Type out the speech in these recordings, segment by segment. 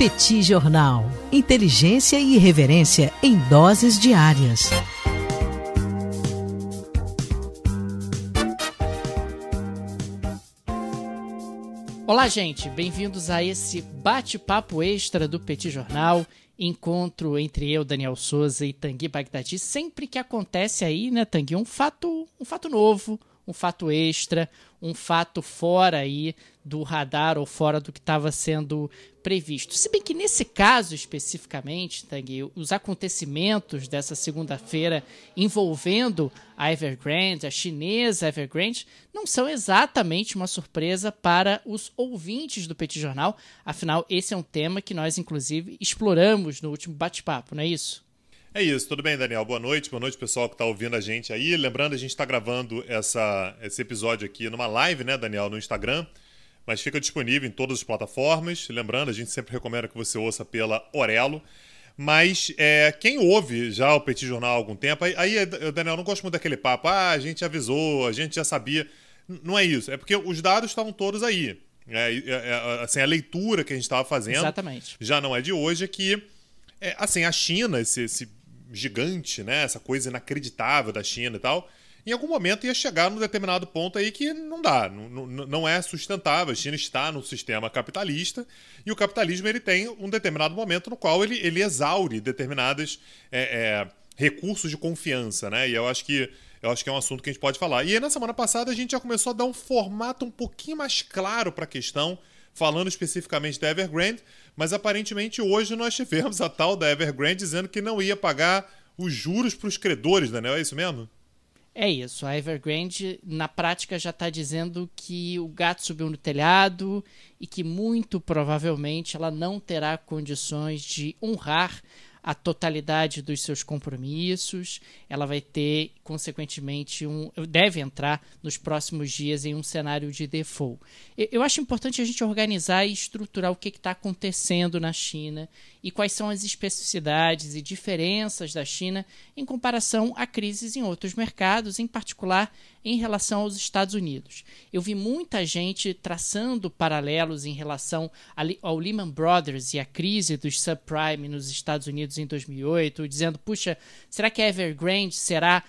Petit Jornal. Inteligência e irreverência em doses diárias. Olá, gente. Bem-vindos a esse bate-papo extra do Petit Jornal. Encontro entre eu, Daniel Souza e Tanguy Bagdadi. Sempre que acontece aí, né, Tanguy, um fato, um fato novo, um fato extra, um fato fora aí do radar ou fora do que estava sendo previsto. Se bem que nesse caso especificamente, Tang, os acontecimentos dessa segunda-feira envolvendo a Evergrande, a chinesa Evergrande, não são exatamente uma surpresa para os ouvintes do Petit Jornal. Afinal, esse é um tema que nós, inclusive, exploramos no último bate-papo, não é isso? É isso, tudo bem, Daniel? Boa noite, boa noite, pessoal que está ouvindo a gente aí. Lembrando, a gente está gravando essa, esse episódio aqui numa live, né, Daniel, no Instagram, mas fica disponível em todas as plataformas. Lembrando, a gente sempre recomenda que você ouça pela Orelo. Mas é, quem ouve já o Petit Jornal há algum tempo, aí, Daniel, não gosto muito daquele papo, ah, a gente avisou, a gente já sabia. Não é isso, é porque os dados estavam todos aí. Né, é, é, assim, a leitura que a gente estava fazendo Exatamente. já não é de hoje, é que é, assim, a China, esse, esse gigante, né? Essa coisa inacreditável da China e tal. Em algum momento ia chegar num determinado ponto aí que não dá, não, não é sustentável. A China está no sistema capitalista e o capitalismo ele tem um determinado momento no qual ele, ele exaure determinados é, é, recursos de confiança, né? E eu acho que eu acho que é um assunto que a gente pode falar. E aí, na semana passada a gente já começou a dar um formato um pouquinho mais claro para a questão, falando especificamente da Evergrande, mas aparentemente hoje nós tivemos a tal da Evergrande dizendo que não ia pagar os juros para os credores, Daniel. Né, é isso mesmo? É isso. A Evergrande, na prática, já está dizendo que o gato subiu no telhado e que muito provavelmente ela não terá condições de honrar a totalidade dos seus compromissos, ela vai ter, consequentemente, um. deve entrar nos próximos dias em um cenário de default. Eu acho importante a gente organizar e estruturar o que está acontecendo na China e quais são as especificidades e diferenças da China em comparação a crises em outros mercados, em particular em relação aos Estados Unidos. Eu vi muita gente traçando paralelos em relação ao Lehman Brothers e à crise dos subprime nos Estados Unidos em 2008, dizendo: puxa, será que a Evergrande será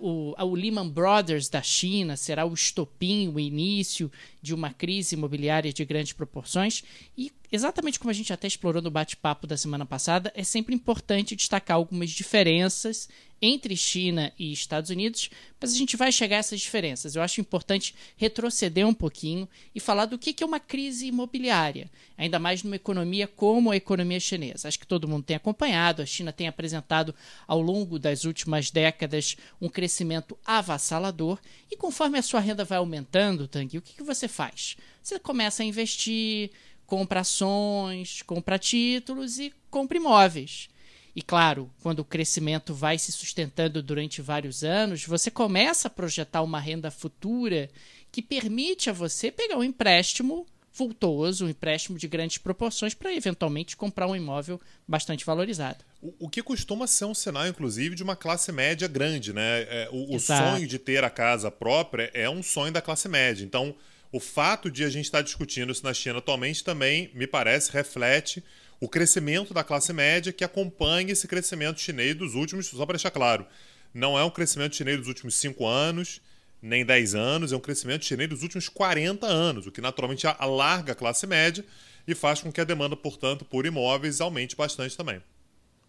o, o Lehman Brothers da China? Será o estopim, o início de uma crise imobiliária de grandes proporções? E exatamente como a gente até tá explorou no bate-papo da semana passada, é sempre importante destacar algumas diferenças entre China e Estados Unidos, mas a gente vai chegar a essas diferenças. Eu acho importante retroceder um pouquinho e falar do que é uma crise imobiliária, ainda mais numa economia como a economia chinesa. Acho que todo mundo tem acompanhado, a China tem apresentado ao longo das últimas décadas um crescimento avassalador e conforme a sua renda vai aumentando, Tang, o que você faz? Você começa a investir, compra ações, compra títulos e compra imóveis. E claro, quando o crescimento vai se sustentando durante vários anos, você começa a projetar uma renda futura que permite a você pegar um empréstimo vultuoso, um empréstimo de grandes proporções para eventualmente comprar um imóvel bastante valorizado. O, o, que costuma ser um sinal, inclusive, de uma classe média grande, né? É, o, o sonho de ter a casa própria é um sonho da classe média. Então, o fato de a gente estar discutindo isso na China atualmente também, me parece, reflete o crescimento da classe média que acompanha esse crescimento chinês dos últimos, só para deixar claro, não é um crescimento chinês dos últimos 5 anos, nem 10 anos, é um crescimento chinês dos últimos 40 anos, o que naturalmente alarga a classe média e faz com que a demanda, portanto, por imóveis aumente bastante também.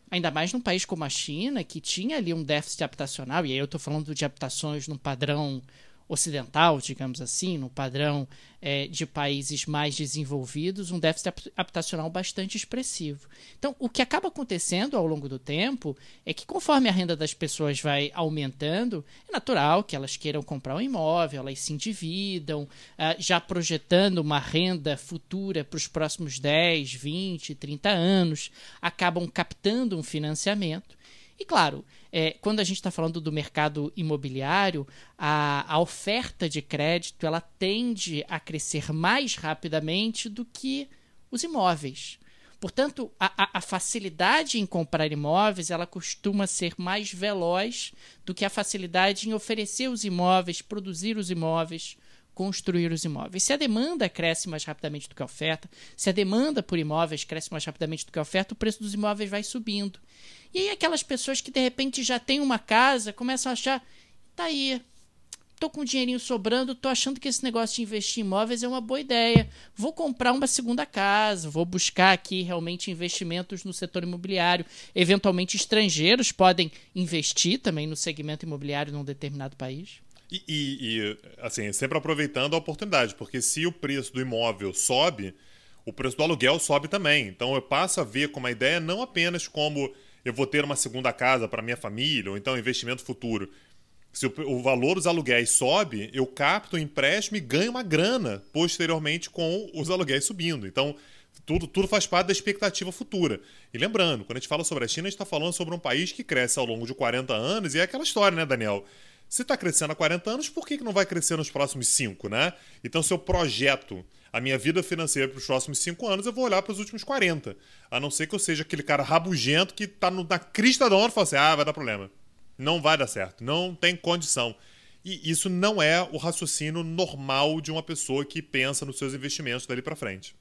Ainda mais num país como a China, que tinha ali um déficit habitacional, e aí eu estou falando de habitações num padrão ocidental, digamos assim, no padrão é, de países mais desenvolvidos, um déficit habitacional bastante expressivo. Então, o que acaba acontecendo ao longo do tempo é que, conforme a renda das pessoas vai aumentando, é natural que elas queiram comprar um imóvel, elas se endividam, ah, já projetando uma renda futura para os próximos 10, 20, 30 anos, acabam captando um financiamento. E, claro, é, quando a gente está falando do mercado imobiliário, a, a oferta de crédito ela tende a crescer mais rapidamente do que os imóveis. Portanto, a, a, facilidade em comprar imóveis ela costuma ser mais veloz do que a facilidade em oferecer os imóveis, produzir os imóveis, construir os imóveis. Se a demanda cresce mais rapidamente do que a oferta, se a demanda por imóveis cresce mais rapidamente do que a oferta, o preço dos imóveis vai subindo. E aí aquelas pessoas que de repente já têm uma casa, começam a achar, tá aí, tô com um dinheirinho sobrando, tô achando que esse negócio de investir em imóveis é uma boa ideia. Vou comprar uma segunda casa, vou buscar aqui realmente investimentos no setor imobiliário. Eventualmente estrangeiros podem investir também no segmento imobiliário num determinado país. E, e, e assim, sempre aproveitando a oportunidade, porque se o preço do imóvel sobe, o preço do aluguel sobe também. Então eu passo a ver como a ideia é não apenas como eu vou ter uma segunda casa para minha família, ou então investimento futuro. Se o, o, valor dos aluguéis sobe, eu capto o empréstimo e ganho uma grana posteriormente com os aluguéis subindo. Então, tudo, tudo faz parte da expectativa futura. E lembrando, quando a gente fala sobre a China, a gente está falando sobre um país que cresce ao longo de 40 anos, e é aquela história, né, Daniel? Se está crescendo há 40 anos, por que, que não vai crescer nos próximos 5, né? Então, seu projeto a minha vida financeira para os próximos cinco anos, eu vou olhar para os últimos 40. A não ser que eu seja aquele cara rabugento que está na crista da onda e fala assim: ah, vai dar problema. Não vai dar certo. Não tem condição. E isso não é o raciocínio normal de uma pessoa que pensa nos seus investimentos dali para frente.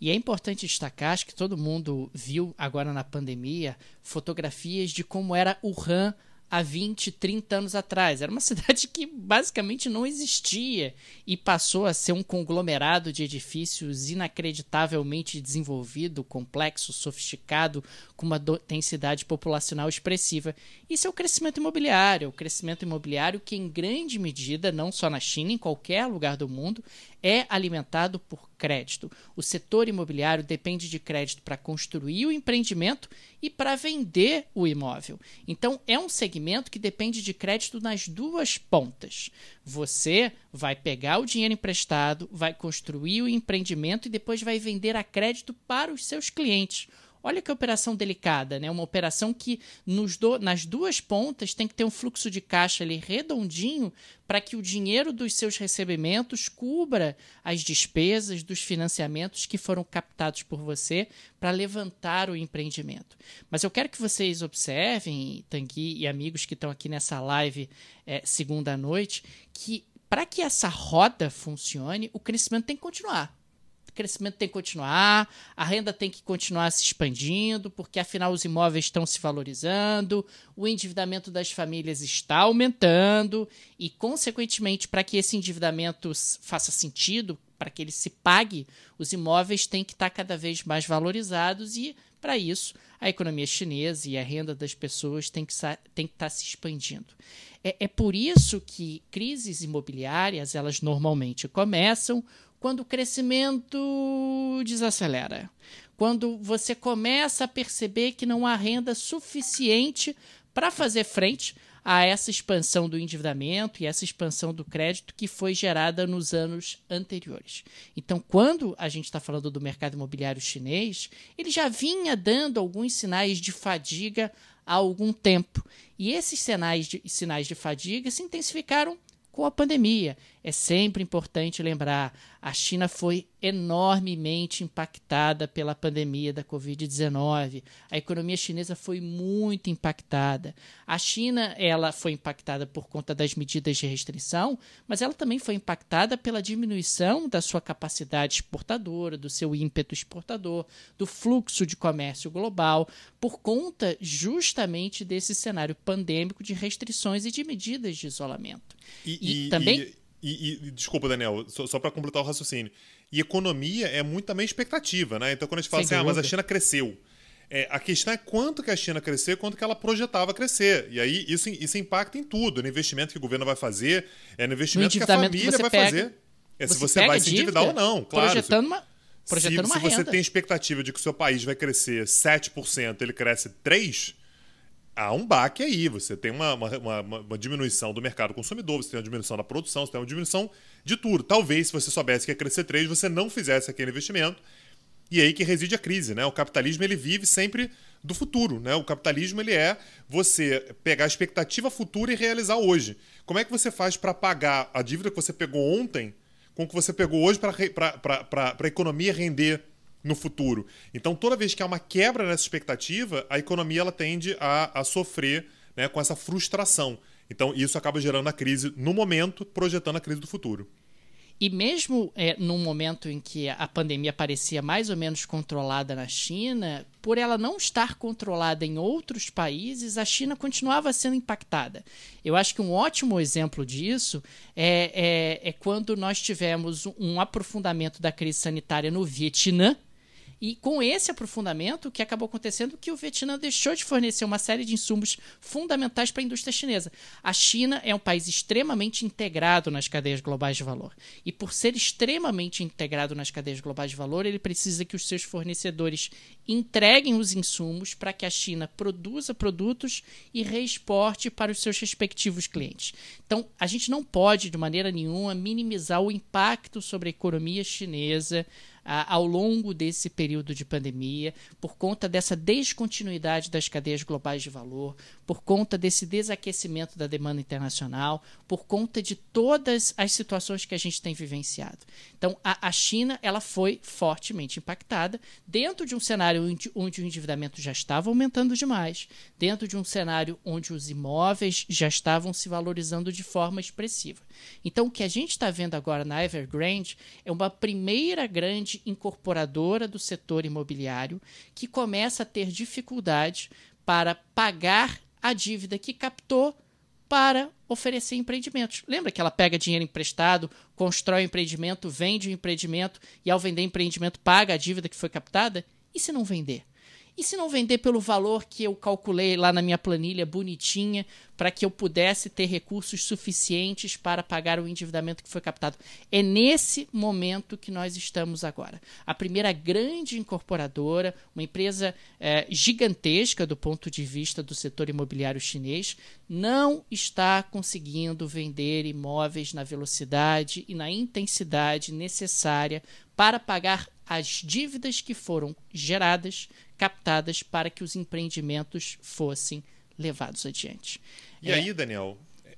E é importante destacar, acho que todo mundo viu agora na pandemia, fotografias de como era o RAM há 20, 30 anos atrás. Era uma cidade que basicamente não existia e passou a ser um conglomerado de edifícios inacreditavelmente desenvolvido, complexo, sofisticado, com uma densidade populacional expressiva. Isso é o crescimento imobiliário, o crescimento imobiliário que em grande medida, não só na China, em qualquer lugar do mundo, é alimentado por crédito. O setor imobiliário depende de crédito para construir o empreendimento e para vender o imóvel. Então, é um segmento que depende de crédito nas duas pontas. Você vai pegar o dinheiro emprestado, vai construir o empreendimento e depois vai vender a crédito para os seus clientes. Olha que operação delicada, né? Uma operação que do, nas duas pontas tem que ter um fluxo de caixa ali redondinho para que o dinheiro dos seus recebimentos cubra as despesas dos financiamentos que foram captados por você para levantar o empreendimento. Mas eu quero que vocês observem, Tanqui e amigos que estão aqui nessa live é, segunda noite, que para que essa roda funcione, o crescimento tem que continuar crescimento tem que continuar, a renda tem que continuar se expandindo, porque afinal os imóveis estão se valorizando, o endividamento das famílias está aumentando e, consequentemente, para que esse endividamento faça sentido, para que ele se pague, os imóveis têm que estar cada vez mais valorizados e, para isso, a economia chinesa e a renda das pessoas tem que, tem que estar se expandindo. É, é por isso que crises imobiliárias, elas normalmente começam quando o crescimento desacelera, quando você começa a perceber que não há renda suficiente para fazer frente a essa expansão do endividamento e essa expansão do crédito que foi gerada nos anos anteriores. Então, quando a gente está falando do mercado imobiliário chinês, ele já vinha dando alguns sinais de fadiga há algum tempo. E esses sinais de, sinais de fadiga se intensificaram com a pandemia. É sempre importante lembrar: a China foi enormemente impactada pela pandemia da Covid-19. A economia chinesa foi muito impactada. A China ela foi impactada por conta das medidas de restrição, mas ela também foi impactada pela diminuição da sua capacidade exportadora, do seu ímpeto exportador, do fluxo de comércio global, por conta justamente desse cenário pandêmico de restrições e de medidas de isolamento. E, e, e também. E e, e, desculpa, Daniel, só, só para completar o raciocínio. E economia é muito também expectativa, né? Então, quando a gente fala assim, ah, mas a China cresceu. É, a questão é quanto que a China cresceu e quanto que ela projetava crescer. E aí isso, isso impacta em tudo. No investimento que o governo vai fazer, é no investimento no que a família que vai pega, fazer. É se você vai se endividar ou não, claro. Projetando uma, projetando se, uma se renda. você tem expectativa de que o seu país vai crescer 7%, ele cresce 3%, há um baque aí. Você tem uma, uma, uma, uma, diminuição do mercado consumidor, você tem uma diminuição da produção, você tem uma diminuição de tudo. Talvez, se você soubesse que ia crescer 3, você não fizesse aquele investimento. E é aí que reside a crise, né? O capitalismo ele vive sempre do futuro, né? O capitalismo ele é você pegar a expectativa futura e realizar hoje. Como é que você faz para pagar a dívida que você pegou ontem com o que você pegou hoje para a economia render no futuro. Então, toda vez que há uma quebra nessa expectativa, a economia ela tende a, a sofrer né, com essa frustração. Então, isso acaba gerando a crise no momento, projetando a crise do futuro. E mesmo é, num momento em que a pandemia parecia mais ou menos controlada na China, por ela não estar controlada em outros países, a China continuava sendo impactada. Eu acho que um ótimo exemplo disso é, é, é quando nós tivemos um aprofundamento da crise sanitária no Vietnã, e com esse aprofundamento, o que acabou acontecendo é que o Vietnã deixou de fornecer uma série de insumos fundamentais para a indústria chinesa. A China é um país extremamente integrado nas cadeias globais de valor. E por ser extremamente integrado nas cadeias globais de valor, ele precisa que os seus fornecedores entreguem os insumos para que a China produza produtos e reexporte para os seus respectivos clientes. Então, a gente não pode, de maneira nenhuma, minimizar o impacto sobre a economia chinesa ao longo desse período de pandemia, por conta dessa descontinuidade das cadeias globais de valor, por conta desse desaquecimento da demanda internacional, por conta de todas as situações que a gente tem vivenciado. Então, a, a China ela foi fortemente impactada dentro de um cenário onde o endividamento já estava aumentando demais, dentro de um cenário onde os imóveis já estavam se valorizando de forma expressiva. Então, o que a gente está vendo agora na Evergrande é uma primeira grande incorporadora do setor imobiliário que começa a ter dificuldade para pagar a dívida que captou para oferecer empreendimentos. Lembra que ela pega dinheiro emprestado, constrói um empreendimento, vende o um empreendimento e, ao vender empreendimento, paga a dívida que foi captada? E se não vender? E se não vender pelo valor que eu calculei lá na minha planilha bonitinha, para que eu pudesse ter recursos suficientes para pagar o endividamento que foi captado? É nesse momento que nós estamos agora. A primeira grande incorporadora, uma empresa é, gigantesca do ponto de vista do setor imobiliário chinês, não está conseguindo vender imóveis na velocidade e na intensidade necessária para pagar as dívidas que foram geradas, captadas para que os empreendimentos fossem levados adiante. E é... aí, Daniel,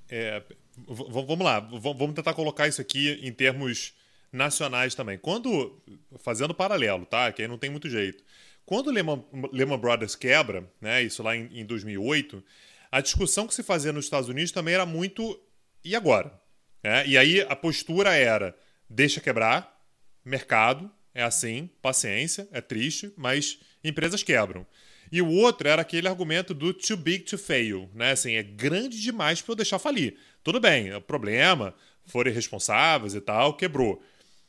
é, vamos lá, vamos tentar colocar isso aqui em termos nacionais também. Quando, fazendo paralelo, tá? Que aí não tem muito jeito. Quando o Lehman, Lehman Brothers quebra, né, isso lá em, em 2008, a discussão que se fazia nos Estados Unidos também era muito e agora? É, e aí a postura era: deixa quebrar, mercado, é assim, paciência, é triste, mas empresas quebram. E o outro era aquele argumento do too big to fail, né? Assim, é grande demais para eu deixar falir. Tudo bem, é problema, Foram irresponsáveis e tal, quebrou.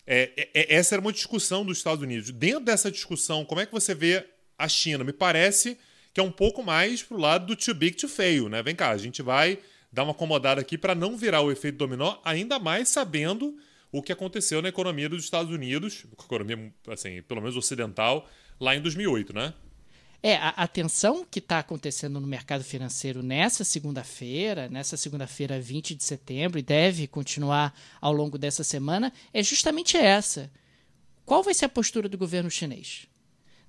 É, é, é, essa era uma discussão dos Estados Unidos. Dentro dessa discussão, como é que você vê a China? Me parece que é um pouco mais pro lado do too big to fail, né? Vem cá, a gente vai dar uma acomodada aqui para não virar o efeito dominó, ainda mais sabendo o que aconteceu na economia dos Estados Unidos, economia, assim, pelo menos ocidental, lá em 2008, né? É, a, a tensão que está acontecendo no mercado financeiro nessa segunda-feira, nessa segunda-feira 20 de setembro, e deve continuar ao longo dessa semana, é justamente essa. Qual vai ser a postura do governo chinês?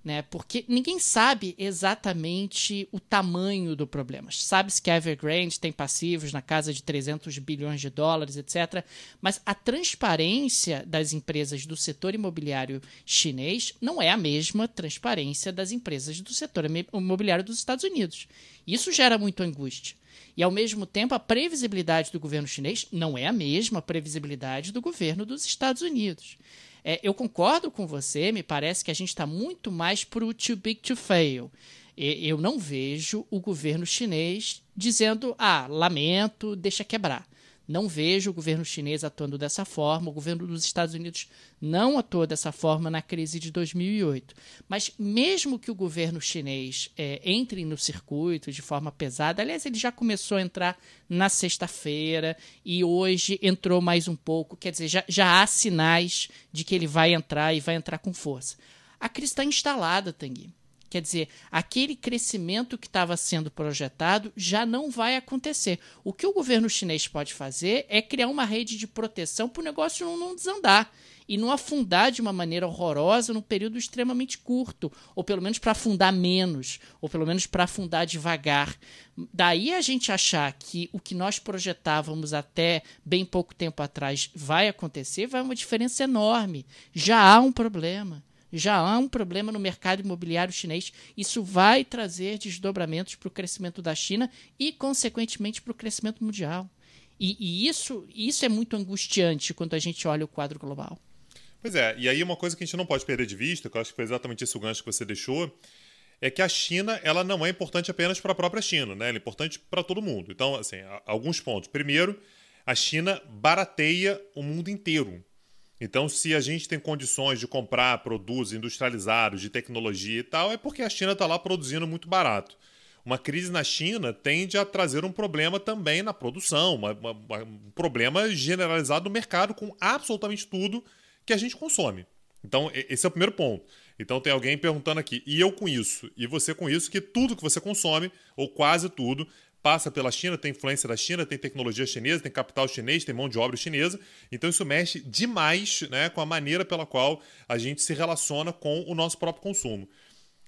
né? Porque ninguém sabe exatamente o tamanho do problema. Sabe-se que a Evergrande tem passivos na casa de 300 bilhões de dólares, etc. Mas a transparência das empresas do setor imobiliário chinês não é a mesma transparência das empresas do setor imobiliário dos Estados Unidos. Isso gera muita angústia. E, ao mesmo tempo, a previsibilidade do governo chinês não é a mesma previsibilidade do governo dos Estados Unidos. É, eu concordo com você, me parece que a gente está muito mais para o too big to fail. E, eu não vejo o governo chinês dizendo, ah, lamento, deixa quebrar. Não vejo o governo chinês atuando dessa forma, o governo dos Estados Unidos não atuou dessa forma na crise de 2008. Mas mesmo que o governo chinês é, entre no circuito de forma pesada, aliás, ele já começou a entrar na sexta-feira e hoje entrou mais um pouco, quer dizer, já, já há sinais de que ele vai entrar e vai entrar com força. A crise está instalada, Tanguy. Quer dizer, aquele crescimento que estava sendo projetado já não vai acontecer. O que o governo chinês pode fazer é criar uma rede de proteção para o negócio não, não desandar e não afundar de uma maneira horrorosa num período extremamente curto, ou pelo menos para afundar menos, ou pelo menos para afundar devagar. Daí a gente achar que o que nós projetávamos até bem pouco tempo atrás vai acontecer, vai uma diferença enorme. Já há um problema já há um problema no mercado imobiliário chinês. Isso vai trazer desdobramentos para o crescimento da China e, consequentemente, para o crescimento mundial. E, e, isso, isso é muito angustiante quando a gente olha o quadro global. Pois é, e aí uma coisa que a gente não pode perder de vista, que eu acho que foi exatamente esse o gancho que você deixou, é que a China ela não é importante apenas para a própria China, né? Ela é importante para todo mundo. Então, assim, alguns pontos. Primeiro, a China barateia o mundo inteiro. Então, se a gente tem condições de comprar produtos industrializados, de tecnologia e tal, é porque a China está lá produzindo muito barato. Uma crise na China tende a trazer um problema também na produção, uma, uma, um problema generalizado do mercado com absolutamente tudo que a gente consome. Então, esse é o primeiro ponto. Então, tem alguém perguntando aqui, e eu com isso? E você com isso, que tudo que você consome, ou quase tudo, passa pela China, tem influência da China, tem tecnologia chinesa, tem capital chinês, tem mão de obra chinesa. Então isso mexe demais né, com a maneira pela qual a gente se relaciona com o nosso próprio consumo.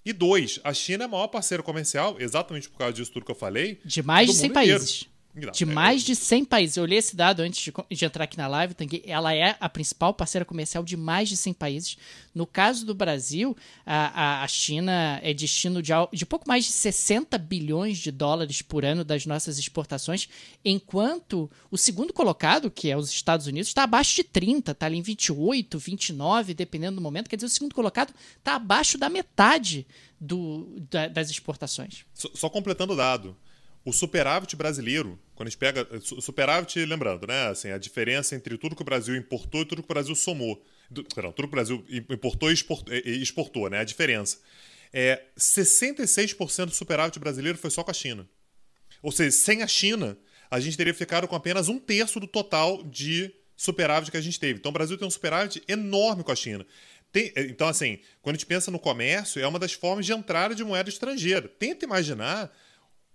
E dois, a China é a maior parceira comercial, exatamente por causa disso tudo que eu falei. De mais de 100 países. Inteiro de é, mais é. de 100 países. Eu olhei esse dado antes de, de entrar aqui na live, Tanguy. Ela é a principal parceira comercial de mais de 100 países. No caso do Brasil, a, a China é destino de, de pouco mais de 60 bilhões de dólares por ano das nossas exportações, enquanto o segundo colocado, que é os Estados Unidos, está abaixo de 30, está ali em 28, 29, dependendo do momento. Quer dizer, o segundo colocado está abaixo da metade do, da, das exportações. só completando o dado o superávit brasileiro, quando a gente pega. Eh, superávit, lembrando, né? Assim, a diferença entre tudo que o Brasil importou e tudo que o Brasil somou. perdão, tudo que o Brasil importou e exportou, e eh, eh, exportou né? A diferença. É, 66% do superávit brasileiro foi só com a China. Ou seja, sem a China, a gente teria ficado com apenas um terço do total de superávit que a gente teve. Então o Brasil tem um superávit enorme com a China. Tem, então, assim, quando a gente pensa no comércio, é uma das formas de entrada de moeda estrangeira. Tenta imaginar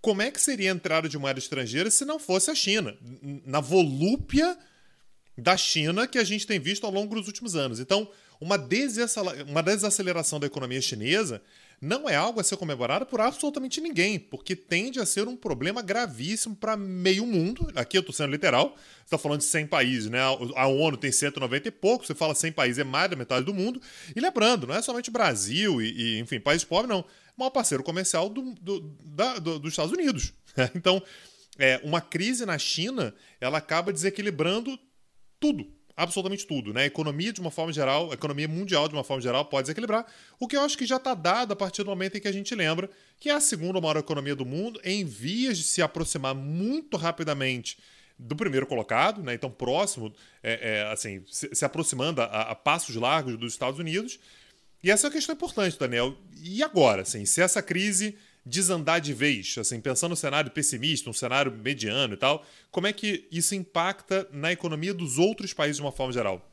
como é que seria a entrada de moeda estrangeira se não fosse a China? Na volúpia da China que a gente tem visto ao longo dos últimos anos. Então, uma, desaceleração da economia chinesa não é algo a ser comemorado por absolutamente ninguém, porque tende a ser um problema gravíssimo para meio mundo. Aqui eu estou sendo literal, você está falando de 100 países, né? A ONU tem 190 e pouco, você fala 100 países, é mais da metade do mundo. E lembrando, não é somente Brasil e, e enfim, países pobres não maior parceiro comercial do, do, da, do, dos Estados Unidos. então, é, uma crise na China ela acaba desequilibrando tudo, absolutamente tudo. Né? A economia, de uma forma geral, a economia mundial, de uma forma geral, pode desequilibrar, o que eu acho que já está dado a partir do momento em que a gente lembra que é a segunda maior economia do mundo, em vias de se aproximar muito rapidamente do primeiro colocado, né? então próximo, é, é, assim, se, se aproximando a, a passos largos dos Estados Unidos. E essa é uma questão importante, Daniel. E agora, assim, se essa crise desandar de vez, assim, pensando no cenário pessimista, um cenário mediano e tal, como é que isso impacta na economia dos outros países de uma forma geral?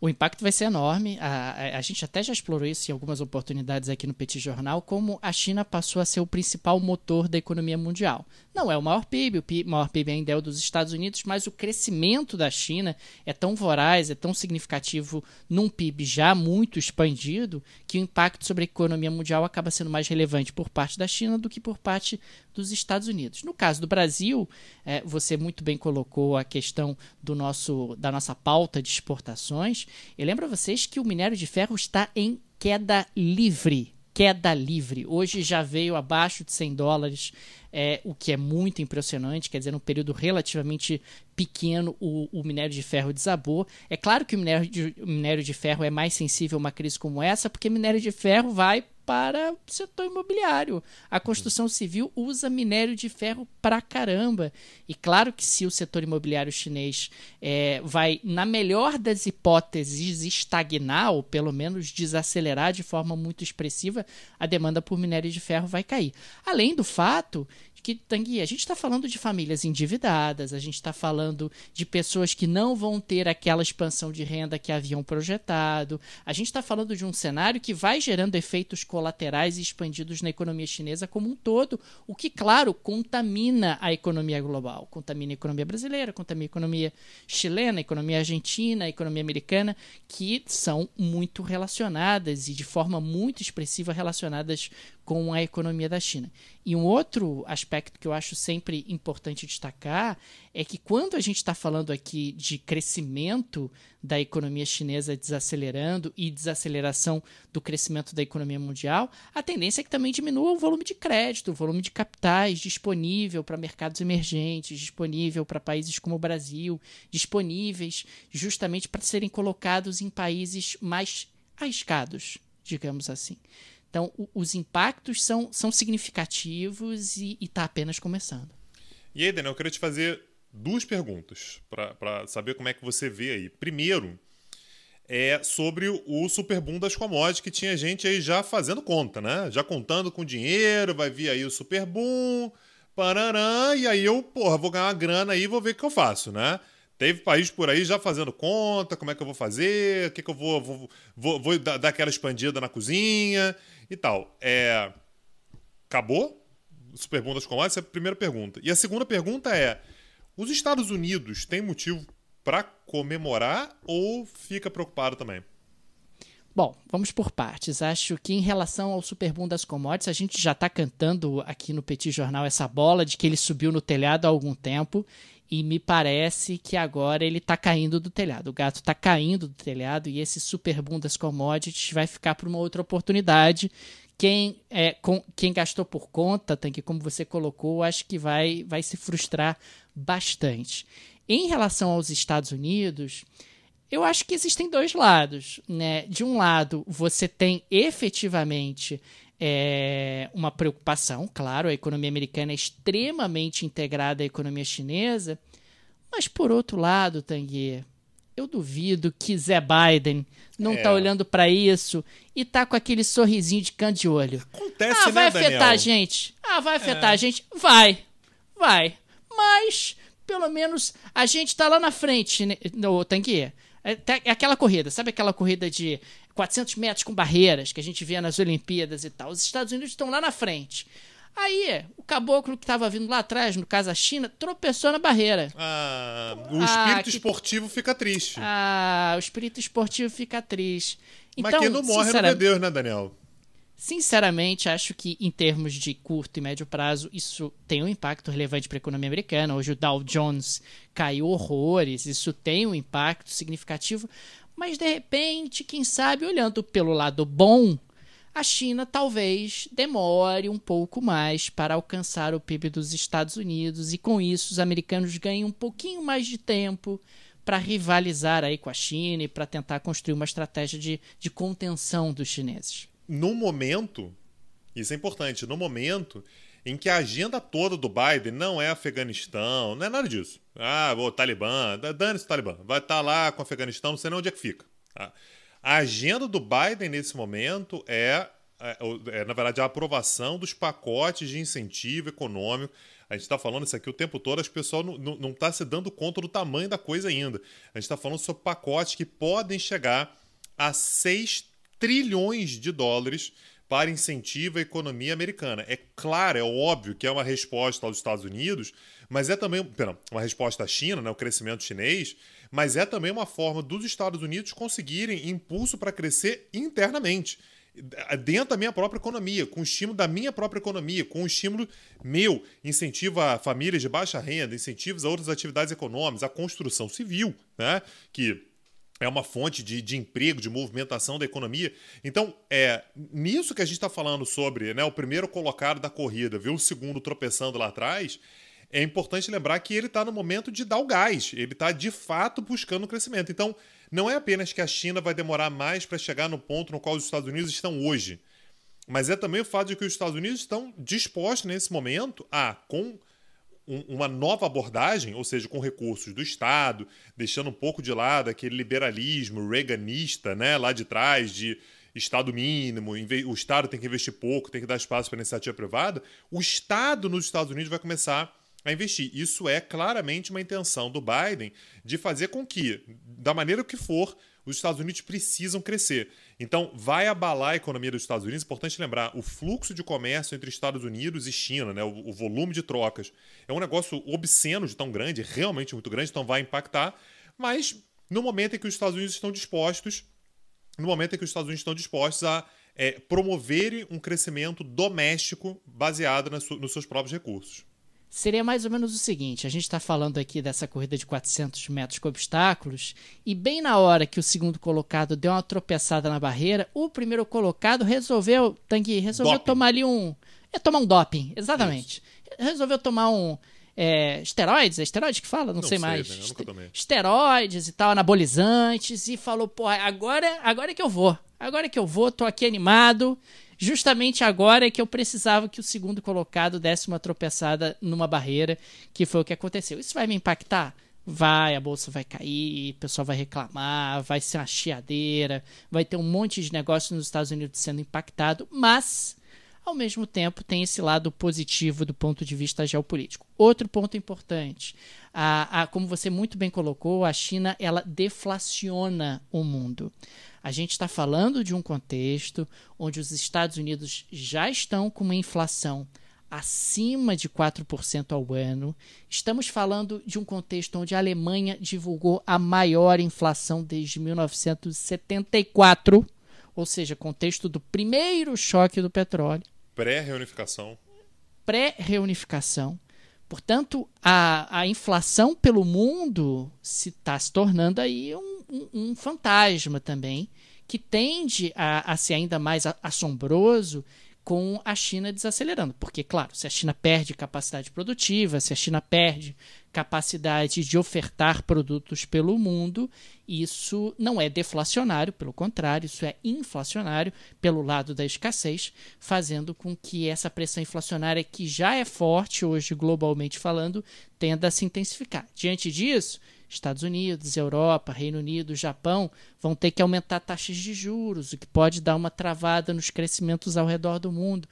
o impacto vai ser enorme. A, a, a, gente até já explorou isso em algumas oportunidades aqui no Petit Jornal, como a China passou a ser o principal motor da economia mundial. Não é o maior PIB, o PIB, maior PIB ainda é o dos Estados Unidos, mas o crescimento da China é tão voraz, é tão significativo num PIB já muito expandido, que o impacto sobre a economia mundial acaba sendo mais relevante por parte da China do que por parte dos Estados Unidos. No caso do Brasil, é, você muito bem colocou a questão do nosso, da nossa pauta de exportações. E lembro a vocês que o minério de ferro está em queda livre. Queda livre. Hoje já veio abaixo de 100 dólares, é, o que é muito impressionante. Quer dizer, num período relativamente pequeno, o, o minério de ferro desabou. É claro que o minério de, o minério de ferro é mais sensível a uma crise como essa, porque minério de ferro vai para o setor imobiliário. A construção civil usa minério de ferro pra caramba. E claro que se o setor imobiliário chinês é, vai, na melhor das hipóteses, estagnar ou pelo menos desacelerar de forma muito expressiva, a demanda por minério de ferro vai cair. Além do fato que, Tanguy, a gente está falando de famílias endividadas, a gente está falando de pessoas que não vão ter aquela expansão de renda que haviam projetado, a gente está falando de um cenário que vai gerando efeitos colaterais expandidos na economia chinesa como um todo, o que, claro, contamina a economia global, contamina a economia brasileira, contamina a economia chilena, a economia argentina, a economia americana, que são muito relacionadas e de forma muito expressiva relacionadas com a economia da China. E um outro aspecto que eu acho sempre importante destacar é que quando a gente está falando aqui de crescimento da economia chinesa desacelerando e desaceleração do crescimento da economia mundial, a tendência é que também diminua o volume de crédito, o volume de capitais disponível para mercados emergentes, disponível para países como o Brasil, disponíveis justamente para serem colocados em países mais arriscados, digamos assim. Então, o, os impactos são, são significativos e está apenas começando. E aí, Daniel, eu queria te fazer duas perguntas para saber como é que você vê aí. Primeiro, é sobre o superboom das commodities, que tinha gente aí já fazendo conta, né? Já contando com dinheiro, vai vir aí o superboom, parará, e aí eu, porra, vou ganhar uma grana aí e vou ver o que eu faço, né? Teve país por aí já fazendo conta, como é que eu vou fazer, o que, que eu vou, vou, vou, vou dar aquela expandida na cozinha e tal. É... Acabou? Super Bowl das Commodities? Essa é a primeira pergunta. E a segunda pergunta é: os Estados Unidos têm motivo para comemorar ou fica preocupado também? Bom, vamos por partes. Acho que em relação ao Super Boom das Commodities, a gente já está cantando aqui no Petit Jornal essa bola de que ele subiu no telhado há algum tempo e me parece que agora ele tá caindo do telhado. O gato tá caindo do telhado e esse super bundas commodities vai ficar para uma outra oportunidade. Quem, é, com, quem gastou por conta, Tanque, como você colocou, acho que vai, vai se frustrar bastante. Em relação aos Estados Unidos, eu acho que existem dois lados. Né? De um lado, você tem efetivamente é, uma preocupação, claro, a economia americana é extremamente integrada à economia chinesa, mas por outro lado, Tanguy, eu duvido que Zé Biden não é. Tá olhando para isso e tá com aquele sorrisinho de canto de olho. Acontece, ah, né, vai né, afetar Daniel? a gente. Ah, vai afetar é. a gente. Vai. Vai. Mas pelo menos a gente está lá na frente, né? no Tanguy. É, tá, é aquela corrida, sabe aquela corrida de 400 metros com barreiras, que a gente vê nas Olimpíadas e tal. Os Estados Unidos estão lá na frente. Aí, o caboclo que estava vindo lá atrás, no caso a China, tropeçou na barreira. Ah, o ah, espírito ah, que... esportivo fica triste. Ah, o espírito esportivo fica triste. Então, Mas quem não morre sinceramente... não é Deus, né, Daniel? Sinceramente, acho que em termos de curto e médio prazo, isso tem um impacto relevante para a economia americana. Hoje o Dow Jones caiu horrores, isso tem um impacto significativo, mas de repente, quem sabe, olhando pelo lado bom, a China talvez demore um pouco mais para alcançar o PIB dos Estados Unidos e com isso os americanos ganham um pouquinho mais de tempo para rivalizar aí com a China e para tentar construir uma estratégia de, de contenção dos chineses. No momento, isso é importante, no momento em que a agenda toda do Biden não é Afeganistão, não é nada disso. Ah, o Talibã, dane-se o Talibã, vai estar tá lá com o Afeganistão, não sei nem onde é que fica. Tá? A agenda do Biden nesse momento é, é, é, na verdade, a aprovação dos pacotes de incentivo econômico. A gente está falando isso aqui o tempo todo, as pessoas não estão tá se dando conta do tamanho da coisa ainda. A gente está falando sobre pacotes que podem chegar a 6 trilhões de dólares para incentivo à economia americana. É claro, é óbvio que é uma resposta aos Estados Unidos, mas é também uma resposta à China, né, o crescimento chinês, mas é também uma forma dos Estados Unidos conseguirem impulso para crescer internamente dentro da minha própria economia, com o estímulo da minha própria economia, com o estímulo meu, incentivo a famílias de baixa renda, incentivos a outras atividades econômicas, a construção civil, né? Que é uma fonte de, de emprego, de movimentação da economia. Então, é nisso que a gente está falando sobre né, o primeiro colocado da corrida, ver o segundo tropeçando lá atrás, é importante lembrar que ele está no momento de dar o gás, ele está de fato buscando crescimento. Então, não é apenas que a China vai demorar mais para chegar no ponto no qual os Estados Unidos estão hoje, mas é também o fato de que os Estados Unidos estão dispostos nesse momento a, com uma nova abordagem, ou seja, com recursos do Estado, deixando um pouco de lado aquele liberalismo reaganista né, lá de trás, de Estado mínimo, o Estado tem que investir pouco, tem que dar espaço para a iniciativa privada, o Estado nos Estados Unidos vai começar a investir. Isso é claramente uma intenção do Biden de fazer com que, da maneira que for, os Estados Unidos precisam crescer. Então, vai abalar a economia dos Estados Unidos. Importante lembrar, o fluxo de comércio entre Estados Unidos e China, né, o, o volume de trocas, é um negócio obsceno de tão grande, é realmente muito grande, então vai impactar. Mas no momento em que os Estados Unidos estão dispostos, no momento em que os Estados Unidos estão dispostos a é, promoverem um crescimento doméstico baseado nos seus próprios recursos seria mais ou menos o seguinte: a gente está falando aqui dessa corrida de 400 metros com obstáculos, e bem na hora que o segundo colocado deu uma tropeçada na barreira, o primeiro colocado resolveu, Tanguy, resolveu doping. tomar ali um. É tomar um doping, exatamente. Isso. Resolveu tomar um. É, esteroides, é esteroide que fala? Não, não sei, sei, mais. Né? Esteroides e tal, anabolizantes, e falou, pô, agora, agora é que eu vou. Agora é que eu vou, tô aqui animado, Justamente agora é que eu precisava que o segundo colocado desse uma tropeçada numa barreira, que foi o que aconteceu. Isso vai me impactar? Vai, a bolsa vai cair, o pessoal vai reclamar, vai ser uma chiadeira, vai ter um monte de negócio nos Estados Unidos sendo impactado, mas ao mesmo tempo tem esse lado positivo do ponto de vista geopolítico. Outro ponto importante: a, a, como você muito bem colocou, a China ela deflaciona o mundo. A gente está falando de um contexto onde os Estados Unidos já estão com uma inflação acima de 4% ao ano. Estamos falando de um contexto onde a Alemanha divulgou a maior inflação desde 1974, ou seja, contexto do primeiro choque do petróleo. Pré-reunificação. Pré-reunificação. Portanto, a, a inflação pelo mundo se está se tornando aí um, um, um, fantasma também, que tende a, a ser ainda mais assombroso com a China desacelerando. Porque, claro, se a China perde capacidade produtiva, se a China perde capacidade de ofertar produtos pelo mundo, isso não é deflacionário, pelo contrário, isso é inflacionário pelo lado da escassez, fazendo com que essa pressão inflacionária, que já é forte hoje globalmente falando, tenda a se intensificar. Diante disso, Estados Unidos, Europa, Reino Unido, Japão vão ter que aumentar taxas de juros, o que pode dar uma travada nos crescimentos ao redor do mundo.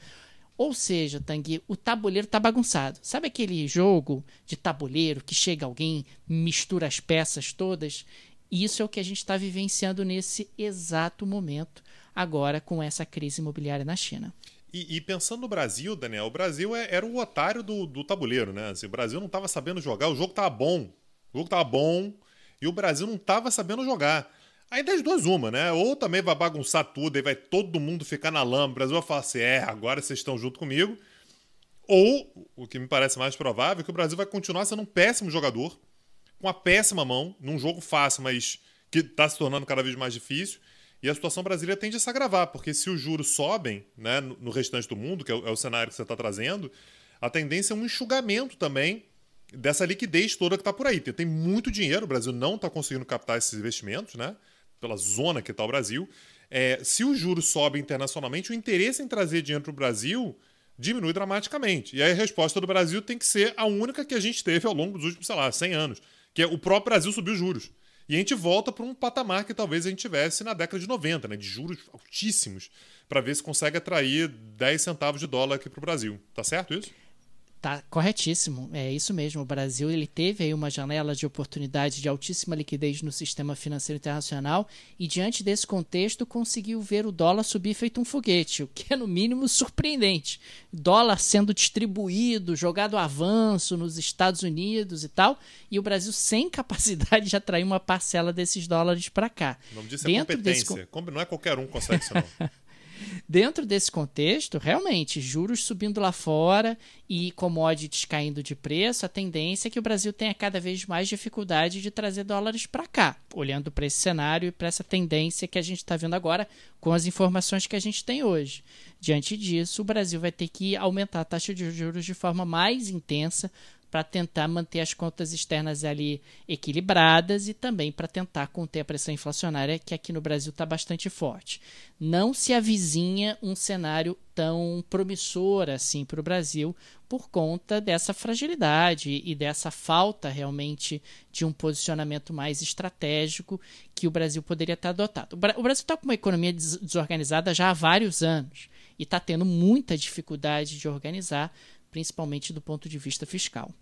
Ou seja, Tanguy, o tabuleiro está bagunçado. Sabe aquele jogo de tabuleiro que chega alguém, mistura as peças todas? Isso é o que a gente está vivenciando nesse exato momento, agora com essa crise imobiliária na China. E, e, pensando no Brasil, Daniel, o Brasil é, era o otário do, do tabuleiro, né? Assim, o Brasil não estava sabendo jogar, o jogo estava bom, o jogo tava bom e o Brasil não tava sabendo jogar. Aí das duas, uma, né? Ou também vai bagunçar tudo e vai todo mundo ficar na lama. O Brasil vai falar assim: é, agora vocês estão junto comigo. Ou, o que me parece mais provável, é que o Brasil vai continuar sendo um péssimo jogador, com uma péssima mão, num jogo fácil, mas que está se tornando cada vez mais difícil. E a situação brasileira tende a se agravar, porque se os juros sobem né, no restante do mundo, que é o, é cenário que você está trazendo, a tendência é um enxugamento também dessa liquidez toda que está por aí. Tem muito dinheiro, o Brasil não está conseguindo captar esses investimentos, né? Pela zona que está o Brasil. É, se os juros sobem internacionalmente, o interesse em trazer dinheiro para o Brasil diminui dramaticamente. E aí a resposta do Brasil tem que ser a única que a gente teve ao longo dos últimos, sei lá, 100 anos, que é o próprio Brasil subiu os juros. E a gente volta para um patamar que talvez a gente tivesse na década de 90, né, de juros altíssimos, para ver se consegue atrair 10 centavos de dólar aqui para o Brasil. Tá certo isso? Tá corretíssimo, é isso mesmo. O Brasil ele teve aí uma janela de oportunidade de altíssima liquidez no sistema financeiro internacional e diante desse contexto conseguiu ver o dólar subir feito um foguete, o que é no mínimo surpreendente. Dólar sendo distribuído, jogado avanço nos Estados Unidos e tal, e o Brasil sem capacidade de atrair uma parcela desses dólares para cá. O nome disso é Dentro competência. Desse... Não é qualquer um consegue isso não. Dentro desse contexto, realmente, juros subindo lá fora e commodities caindo de preço, a tendência é que o Brasil tenha cada vez mais dificuldade de trazer dólares para cá, olhando para esse cenário e para essa tendência que a gente está vendo agora com as informações que a gente tem hoje. Diante disso, o Brasil vai ter que aumentar a taxa de juros de forma mais intensa para tentar manter as contas externas ali equilibradas e também para tentar conter a pressão inflacionária que aqui no Brasil está bastante forte. Não se avizinha um cenário tão promissor assim para o Brasil por conta dessa fragilidade e dessa falta realmente de um posicionamento mais estratégico que o Brasil poderia ter adotado. O Brasil está com uma economia desorganizada já há vários anos e está tendo muita dificuldade de organizar principalmente do ponto de vista fiscal.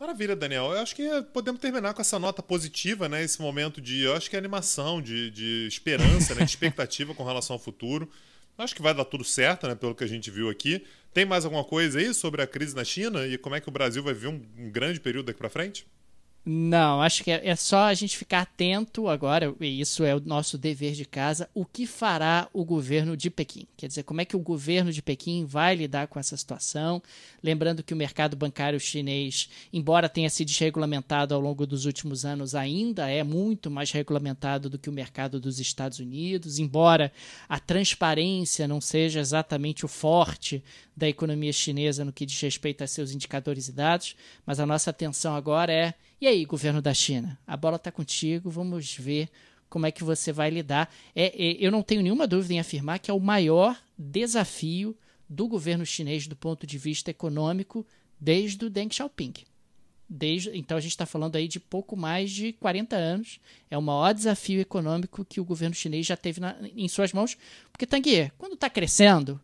Maravilha, Daniel. Eu acho que podemos terminar com essa nota positiva, né? Esse momento de, eu acho que é animação, de, de esperança, né? de expectativa com relação ao futuro. Eu acho que vai dar tudo certo, né? Pelo que a gente viu aqui. Tem mais alguma coisa aí sobre a crise na China e como é que o Brasil vai viver um, um grande período daqui para frente? Não, acho que é, é só a gente ficar atento agora, e isso é o nosso dever de casa, o que fará o governo de Pequim? Quer dizer, como é que o governo de Pequim vai lidar com essa situação? Lembrando que o mercado bancário chinês, embora tenha se desregulamentado ao longo dos últimos anos, ainda é muito mais regulamentado do que o mercado dos Estados Unidos, embora a transparência não seja exatamente o forte da economia chinesa no que diz respeito a seus indicadores e dados, mas a nossa atenção agora é e aí, governo da China, a bola está contigo, vamos ver como é que você vai lidar. É, é, eu não tenho nenhuma dúvida em afirmar que é o maior desafio do governo chinês do ponto de vista econômico desde o Deng Xiaoping. Desde, então a gente está falando aí de pouco mais de 40 anos. É o maior desafio econômico que o governo chinês já teve na, em suas mãos. Porque, Tanguy, quando está crescendo,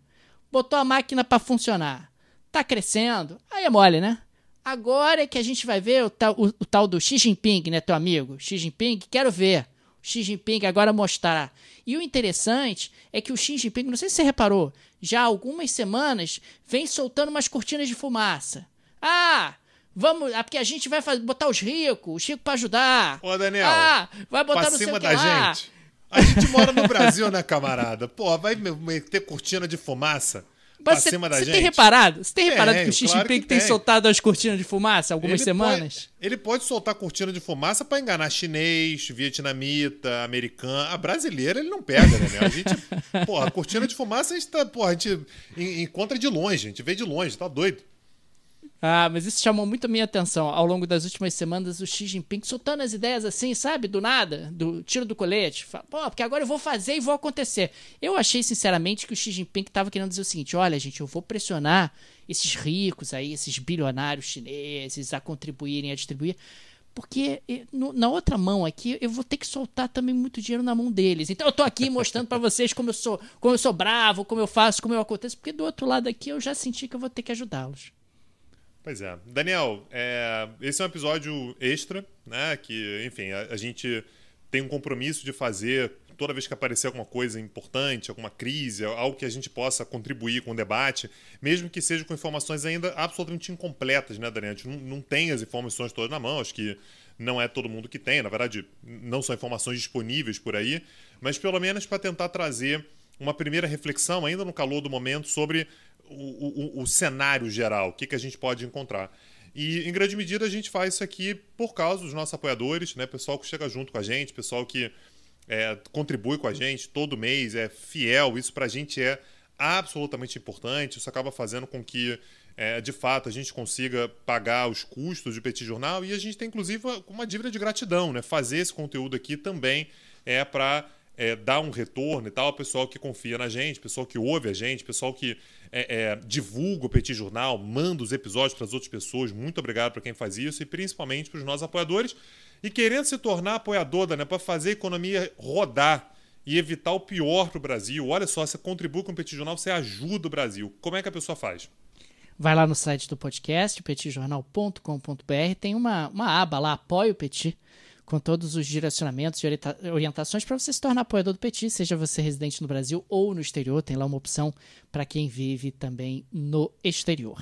botou a máquina para funcionar, está crescendo, aí é mole, né? Agora é que a gente vai ver o tal, o, o tal do Xi Jinping, né, teu amigo? Xi Jinping, quero ver. O Xi Jinping agora mostrar. E o interessante é que o Xi Jinping, não sei se você reparou, já há algumas semanas vem soltando umas cortinas de fumaça. Ah, Vamos, ah, porque a gente vai fazer, botar os ricos, os ricos pra ajudar. Ô, Daniel. Ah, vai botar pra no cima da gente. A gente mora no Brasil, né, camarada? Pô, vai meter cortina de fumaça da gente. Você tem reparado? Você tem reparado que o Xi Jinping claro tem, tem soltado as cortinas de fumaça algumas ele semanas? Pode, ele pode soltar cortina de fumaça para enganar chinês, vietnamita, americano. A brasileira ele não pega, né? A gente, porra, a cortina de fumaça a gente, tá, porra, a gente encontra de longe, a gente vê de longe, tá doido. Ah, mas isso chamou muito a minha atenção. Ao longo das últimas semanas, o Xi Jinping soltando as ideias assim, sabe? Do nada, do tiro do colete. Fala, Pô, porque agora eu vou fazer e vou acontecer. Eu achei, sinceramente, que o Xi Jinping estava querendo dizer o seguinte: olha, gente, eu vou pressionar esses ricos aí, esses bilionários chineses a contribuírem, a distribuir. Porque no, na outra mão aqui eu vou ter que soltar também muito dinheiro na mão deles. Então eu tô aqui mostrando para vocês como eu sou, como eu sou bravo, como eu faço, como eu aconteço, porque do outro lado aqui eu já senti que eu vou ter que ajudá-los. Pois é. Daniel, é, esse é um episódio extra, né? Que, enfim, a, a, gente tem um compromisso de fazer toda vez que aparecer alguma coisa importante, alguma crise, algo que a gente possa contribuir com o debate, mesmo que seja com informações ainda absolutamente incompletas, né, Daniel? A gente não, não tem as informações todas na mão, acho que não é todo mundo que tem, na verdade, não são informações disponíveis por aí, mas pelo menos para tentar trazer uma primeira reflexão, ainda no calor do momento, sobre o, o, o cenário geral, o que, que a gente pode encontrar. E, em grande medida, a gente faz isso aqui por causa dos nossos apoiadores, né? Pessoal que chega junto com a gente, pessoal que é, contribui com a gente todo mês, é fiel. Isso pra gente é absolutamente importante. Isso acaba fazendo com que, é, de fato, a gente consiga pagar os custos do Petit Jornal e a gente tem, inclusive, uma dívida de gratidão, né? Fazer esse conteúdo aqui também é para é, dar um retorno e tal. Pessoal que confia na gente, pessoal que ouve a gente, pessoal que é, é, divulgo o Petit Jornal, mando os episódios para as outras pessoas. Muito obrigado para quem faz isso e principalmente para os nossos apoiadores. E querendo se tornar apoiador da para fazer a economia rodar e evitar o pior para o Brasil. Olha só, você contribui com o Petit Jornal, você ajuda o Brasil. Como é que a pessoa faz? Vai lá no site do podcast, petitjornal.com.br, tem uma, uma aba lá, apoia o Petit com todos os direcionamentos e orientações para você se tornar apoiador do Petit, seja você residente no Brasil ou no exterior. Tem lá uma opção para quem vive também no exterior.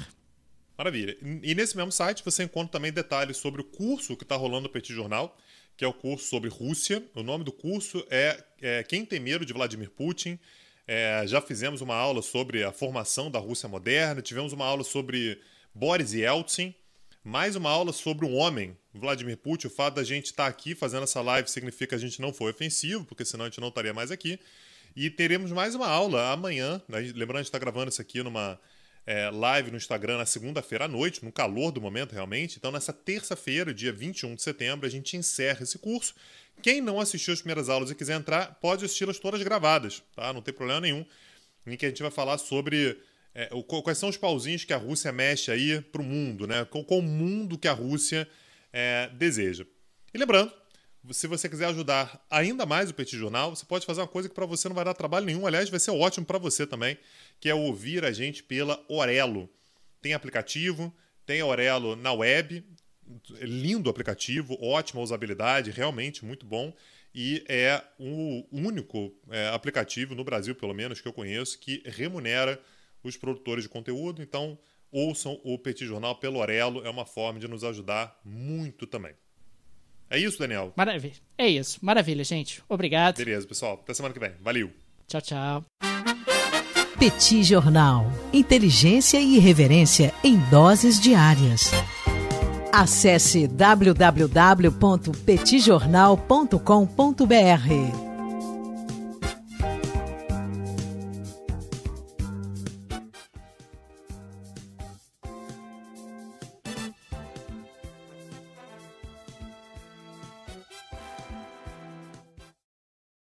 Maravilha. E nesse mesmo site você encontra também detalhes sobre o curso que está rolando no Petit Jornal, que é o curso sobre Rússia. O nome do curso é, é Quem Tem Medo de Vladimir Putin. É, já fizemos uma aula sobre a formação da Rússia moderna, tivemos uma aula sobre Boris Yeltsin, mais uma aula sobre um homem Vladimir Putin, o fato da gente estar tá aqui fazendo essa live significa que a gente não foi ofensivo, porque senão a gente não estaria mais aqui. E teremos mais uma aula amanhã. Né? Lembrando, a gente está gravando isso aqui numa é, live no Instagram na segunda-feira à noite, no calor do momento realmente. Então, nessa terça-feira, dia 21 de setembro, a gente encerra esse curso. Quem não assistiu as primeiras aulas e quiser entrar, pode assisti-las todas gravadas, tá? Não tem problema nenhum. Em que a gente vai falar sobre é, o, quais são os pauzinhos que a Rússia mexe aí para o mundo, né? Com, com o mundo que a Rússia é, deseja. E lembrando, se você quiser ajudar ainda mais o Petit Jornal, você pode fazer uma coisa que para você não vai dar trabalho nenhum, aliás, vai ser ótimo para você também, que é ouvir a gente pela Orelo. Tem aplicativo, tem Orelo na web, lindo aplicativo, ótima usabilidade, realmente muito bom. E é o único é, aplicativo, no Brasil pelo menos, que eu conheço, que remunera os produtores de conteúdo. Então, ouçam o Petit Jornal pelo Orelo, é uma forma de nos ajudar muito também. É isso, Daniel? Maravilha. É isso. Maravilha, gente. Obrigado. Beleza, pessoal. Até semana que vem. Valeu. Tchau, tchau. Petit Jornal. Inteligência e irreverência em doses diárias. Acesse www.petitjornal.com.br.